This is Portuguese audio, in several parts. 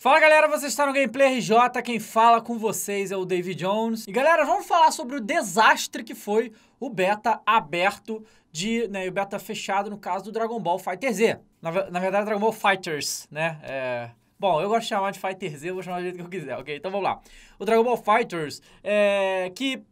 Fala galera, você está no Gameplay RJ, quem fala com vocês é o David Jones. E galera, vamos falar sobre o desastre que foi o beta aberto de, né, o beta fechado no caso do Dragon Ball Fighter Z. Na, na verdade, Dragon Ball Fighters, né? É... Bom, eu gosto de chamar de Fighter Z, eu vou chamar do jeito que eu quiser, ok? Então vamos lá. O Dragon Ball Fighters, é... que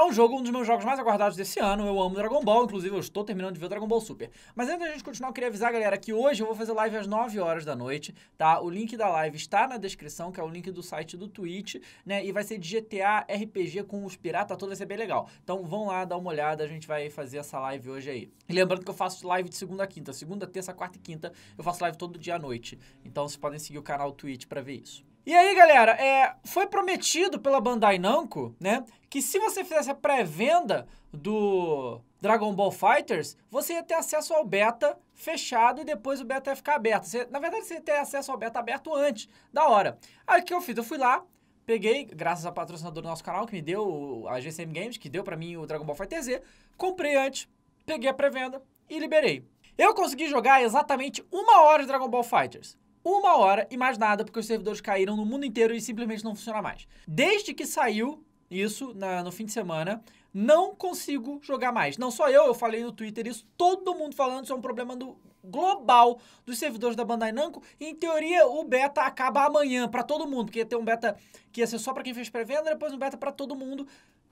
é um jogo, um dos meus jogos mais aguardados desse ano. Eu amo Dragon Ball, inclusive eu estou terminando de ver o Dragon Ball Super. Mas antes da gente continuar, eu queria avisar, galera, que hoje eu vou fazer live às 9 horas da noite, tá? O link da live está na descrição, que é o link do site do Twitch, né? E vai ser de GTA RPG com os piratas, tudo vai ser bem legal. Então vão lá, dar uma olhada, a gente vai fazer essa live hoje aí. E lembrando que eu faço live de segunda a quinta. Segunda, terça, quarta e quinta eu faço live todo dia à noite. Então vocês podem seguir o canal Twitch para ver isso. E aí, galera, é, foi prometido pela Bandai Namco, né, que se você fizesse a pré-venda do Dragon Ball Fighters, você ia ter acesso ao beta fechado e depois o beta ia ficar aberto. Você, na verdade, você ia ter acesso ao beta aberto antes, da hora. Aí o que eu fiz? Eu fui lá, peguei, graças ao patrocinador do nosso canal, que me deu, a GCM Games, que deu para mim o Dragon Ball Fighter Z, comprei antes, peguei a pré-venda e liberei. Eu consegui jogar exatamente uma hora de Dragon Ball Fighters uma hora e mais nada, porque os servidores caíram no mundo inteiro e simplesmente não funciona mais. Desde que saiu isso na, no fim de semana, não consigo jogar mais. Não só eu, eu falei no Twitter isso, todo mundo falando, isso é um problema do, global dos servidores da Bandai Namco. em teoria, o beta acaba amanhã para todo mundo, porque ia ter um beta que ia ser só para quem fez pré-venda, depois um beta para todo mundo.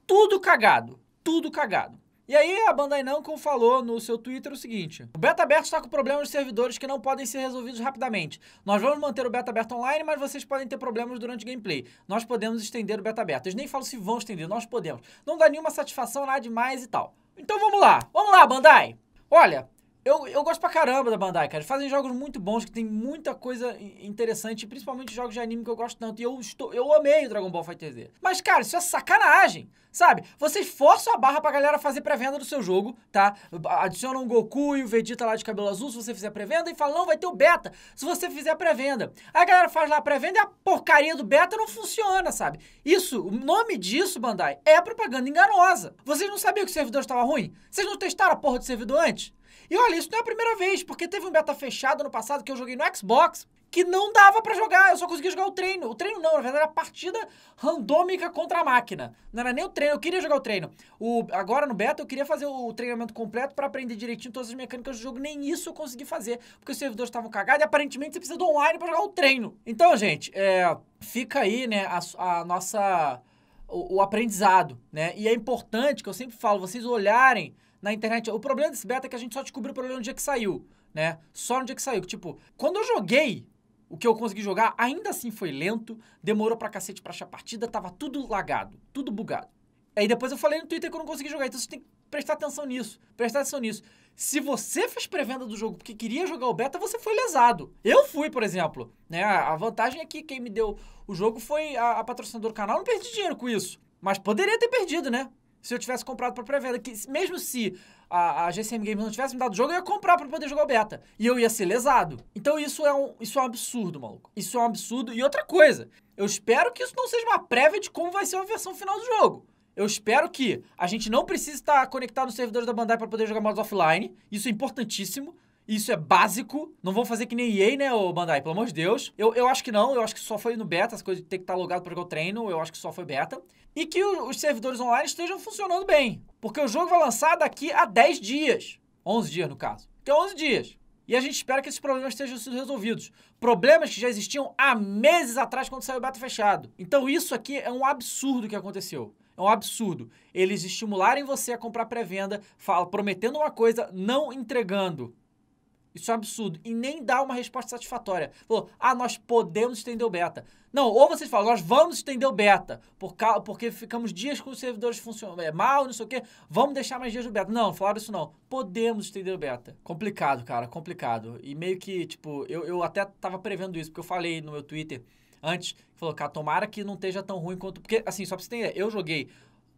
Tudo cagado, tudo cagado. E aí a Bandai Namco falou no seu Twitter o seguinte: O beta aberto está com problemas de servidores que não podem ser resolvidos rapidamente. Nós vamos manter o beta aberto online, mas vocês podem ter problemas durante o gameplay. Nós podemos estender o beta aberto. Eles nem falam se vão estender, nós podemos. Não dá nenhuma satisfação, nada demais e tal. Então vamos lá. Vamos lá, Bandai. Olha, eu, eu gosto pra caramba da Bandai, cara. Eles fazem jogos muito bons, que tem muita coisa interessante, principalmente jogos de anime que eu gosto tanto. E eu, estou, eu amei o Dragon Ball Fighter Z. Mas, cara, isso é sacanagem, sabe? Vocês forçam a barra pra galera fazer pré-venda do seu jogo, tá? Adicionam o Goku e o Vegeta lá de cabelo azul se você fizer pré-venda e falam, não, vai ter o beta se você fizer pré-venda. Aí a galera faz lá pré-venda e a porcaria do beta não funciona, sabe? Isso, o nome disso, Bandai, é propaganda enganosa. Vocês não sabiam que o servidor estava ruim? Vocês não testaram a porra do servidor antes? E olha, isso não é a primeira vez, porque teve um beta fechado no passado que eu joguei no Xbox, que não dava para jogar, eu só conseguia jogar o treino. O treino não, na verdade era a partida randômica contra a máquina. Não era nem o treino, eu queria jogar o treino. O, agora no beta eu queria fazer o treinamento completo para aprender direitinho todas as mecânicas do jogo, nem isso eu consegui fazer, porque os servidores estavam cagados e aparentemente você precisa do online para jogar o treino. Então, gente, é, fica aí, né, a, a nossa o, o aprendizado, né? E é importante que eu sempre falo, vocês olharem na internet. O problema desse beta é que a gente só descobriu o problema no dia que saiu, né? Só no dia que saiu. Tipo, quando eu joguei, o que eu consegui jogar, ainda assim foi lento, demorou pra cacete pra achar partida, tava tudo lagado, tudo bugado. Aí depois eu falei no Twitter que eu não consegui jogar, então você tem que prestar atenção nisso, prestar atenção nisso. Se você fez pré-venda do jogo porque queria jogar o beta, você foi lesado. Eu fui, por exemplo. Né? A vantagem é que quem me deu o jogo foi a, a patrocinadora do canal, eu não perdi dinheiro com isso. Mas poderia ter perdido, né? se eu tivesse comprado para pré-venda. que Mesmo se a, a, GCM Games não tivesse me dado o jogo, eu ia comprar para poder jogar o beta. E eu ia ser lesado. Então isso é, um, isso é um absurdo, maluco. Isso é um absurdo. E outra coisa, eu espero que isso não seja uma prévia de como vai ser a versão final do jogo. Eu espero que a gente não precise estar conectado nos servidores da Bandai para poder jogar modos offline. Isso é importantíssimo. Isso é básico. Não vão fazer que nem EA, né, ô Bandai? Pelo amor de Deus. Eu, eu acho que não. Eu acho que só foi no beta. As coisas ter que estar logado para jogar o treino. Eu acho que só foi beta. E que os servidores online estejam funcionando bem. Porque o jogo vai lançar daqui a 10 dias. 11 dias, no caso. Tem então, 11 dias. E a gente espera que esses problemas estejam sendo resolvidos. Problemas que já existiam há meses atrás quando saiu o beta fechado. Então isso aqui é um absurdo que aconteceu. É um absurdo. Eles estimularem você a comprar pré-venda, prometendo uma coisa, não entregando. Isso é um absurdo. E nem dá uma resposta satisfatória. Falou, ah, nós podemos estender o beta. Não, ou vocês falam, nós vamos estender o beta, por causa, porque ficamos dias com os servidores funcionando é, mal, não sei o quê, vamos deixar mais dias do beta. Não, falaram isso não. Podemos estender o beta. Complicado, cara, complicado. E meio que, tipo, eu, eu até tava prevendo isso, porque eu falei no meu Twitter antes, falou, cara, tomara que não esteja tão ruim quanto... Porque, assim, só pra você entender, eu joguei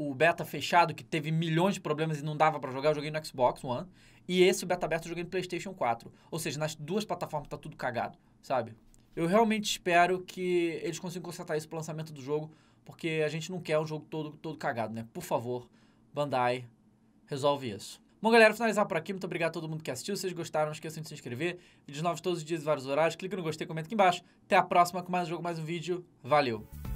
o beta fechado, que teve milhões de problemas e não dava para jogar, eu joguei no Xbox One. E esse, beta aberto, eu joguei no PlayStation 4. Ou seja, nas duas plataformas tá tudo cagado, sabe? Eu realmente espero que eles consigam consertar isso pro lançamento do jogo, porque a gente não quer um jogo todo, todo cagado, né? Por favor, Bandai, resolve isso. Bom, galera, finalizar por aqui. Muito obrigado a todo mundo que assistiu. Se vocês gostaram, não esqueçam de se inscrever. Vídeos novos todos os dias, vários horários. Clica no gostei, comenta aqui embaixo. Até a próxima com mais um jogo, mais um vídeo. Valeu!